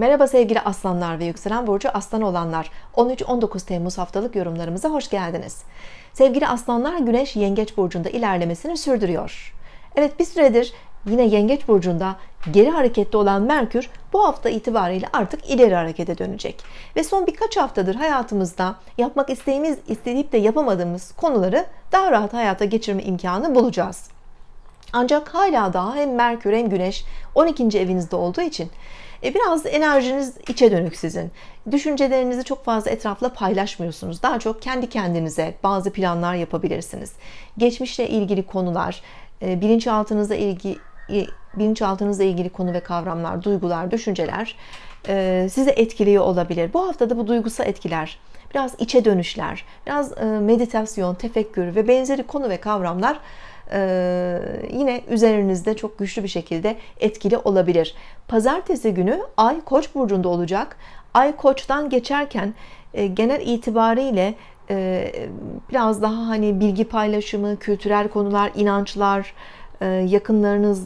Merhaba sevgili aslanlar ve yükselen burcu aslan olanlar. 13-19 Temmuz haftalık yorumlarımıza hoş geldiniz. Sevgili aslanlar güneş yengeç burcunda ilerlemesini sürdürüyor. Evet bir süredir yine yengeç burcunda geri hareketli olan Merkür bu hafta itibariyle artık ileri harekete dönecek. Ve son birkaç haftadır hayatımızda yapmak isteğimiz isteyip de yapamadığımız konuları daha rahat hayata geçirme imkanı bulacağız. Ancak hala daha hem Merkür hem Güneş 12. evinizde olduğu için e, biraz enerjiniz içe dönük sizin. Düşüncelerinizi çok fazla etrafla paylaşmıyorsunuz. Daha çok kendi kendinize bazı planlar yapabilirsiniz. Geçmişle ilgili konular, e, bilinçaltınızla ilgili e, bilinçaltınızla ilgili konu ve kavramlar, duygular, düşünceler size etkiliyor olabilir. Bu haftada bu duygusal etkiler biraz içe dönüşler, biraz meditasyon, tefekkür ve benzeri konu ve kavramlar ee, yine üzerinizde çok güçlü bir şekilde etkili olabilir. Pazartesi günü Ay Koç burcunda olacak. Ay Koç'tan geçerken e, genel itibariyle e, biraz daha hani bilgi paylaşımı, kültürel konular, inançlar, e, yakınlarınız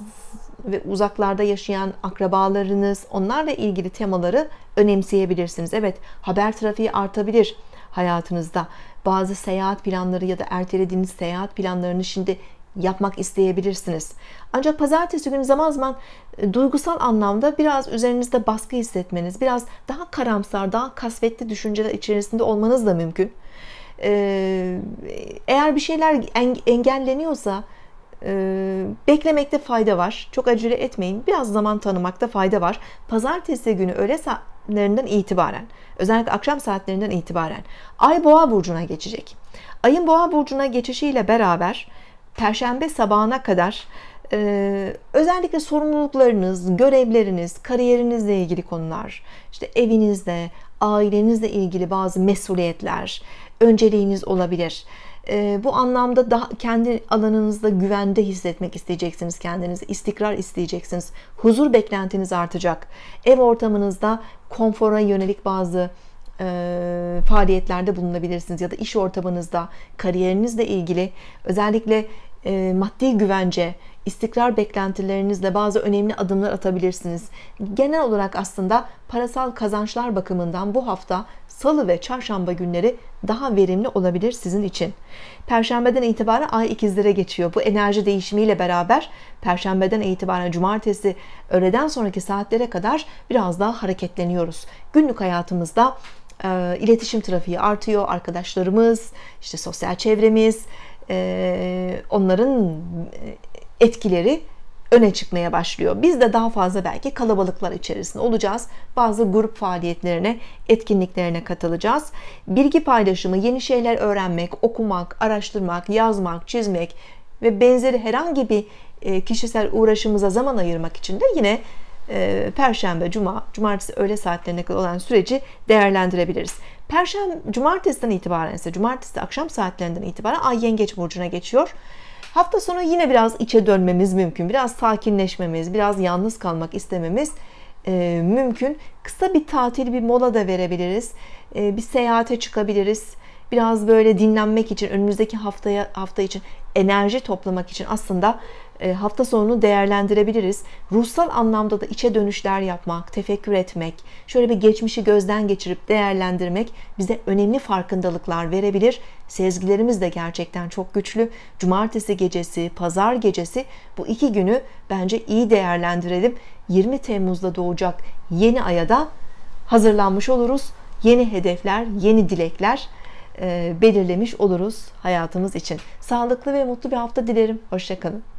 ve uzaklarda yaşayan akrabalarınız onlarla ilgili temaları önemseyebilirsiniz. Evet, haber trafiği artabilir hayatınızda. Bazı seyahat planları ya da ertelediğiniz seyahat planlarını şimdi yapmak isteyebilirsiniz. Ancak pazartesi günü zaman zaman e, duygusal anlamda biraz üzerinizde baskı hissetmeniz, biraz daha karamsar, daha kasvetli düşünceler içerisinde olmanız da mümkün. E, eğer bir şeyler engelleniyorsa e, beklemekte fayda var. Çok acele etmeyin. Biraz zaman tanımakta fayda var. Pazartesi günü öğle saatlerinden itibaren, özellikle akşam saatlerinden itibaren Ay Boğa burcuna geçecek. Ayın Boğa burcuna geçişiyle beraber Perşembe sabahına kadar ee, özellikle sorumluluklarınız, görevleriniz, kariyerinizle ilgili konular, işte evinizde, ailenizle ilgili bazı mesuliyetler, önceliğiniz olabilir. Ee, bu anlamda daha kendi alanınızda güvende hissetmek isteyeceksiniz kendinizi, istikrar isteyeceksiniz, huzur beklentiniz artacak. Ev ortamınızda konfora yönelik bazı e, faaliyetlerde bulunabilirsiniz ya da iş ortamınızda kariyerinizle ilgili özellikle e, maddi güvence, istikrar beklentilerinizle bazı önemli adımlar atabilirsiniz. Genel olarak aslında parasal kazançlar bakımından bu hafta salı ve çarşamba günleri daha verimli olabilir sizin için. Perşembeden itibaren ay ikizlere geçiyor. Bu enerji değişimiyle beraber perşembeden itibaren cumartesi öğleden sonraki saatlere kadar biraz daha hareketleniyoruz. Günlük hayatımızda e, iletişim trafiği artıyor. Arkadaşlarımız, işte sosyal çevremiz, ee, e, onların etkileri öne çıkmaya başlıyor. Biz de daha fazla belki kalabalıklar içerisinde olacağız. Bazı grup faaliyetlerine, etkinliklerine katılacağız. Bilgi paylaşımı, yeni şeyler öğrenmek, okumak, araştırmak, yazmak, çizmek ve benzeri herhangi bir e, kişisel uğraşımıza zaman ayırmak için de yine ee, Perşembe, Cuma, Cumartesi öğle saatlerine kadar olan süreci değerlendirebiliriz. Perşembe, Cumartesi'den itibaren ise Cumartesi akşam saatlerinden itibaren Ay Yengeç Burcu'na geçiyor. Hafta sonu yine biraz içe dönmemiz mümkün. Biraz sakinleşmemiz, biraz yalnız kalmak istememiz e, mümkün. Kısa bir tatil, bir mola da verebiliriz. E, bir seyahate çıkabiliriz. Biraz böyle dinlenmek için önümüzdeki haftaya hafta için enerji toplamak için aslında e, hafta sonunu değerlendirebiliriz. Ruhsal anlamda da içe dönüşler yapmak, tefekkür etmek, şöyle bir geçmişi gözden geçirip değerlendirmek bize önemli farkındalıklar verebilir. Sezgilerimiz de gerçekten çok güçlü. Cumartesi gecesi, pazar gecesi bu iki günü bence iyi değerlendirelim. 20 Temmuz'da doğacak yeni aya da hazırlanmış oluruz. Yeni hedefler, yeni dilekler e, belirlemiş oluruz hayatımız için. Sağlıklı ve mutlu bir hafta dilerim. Hoşçakalın.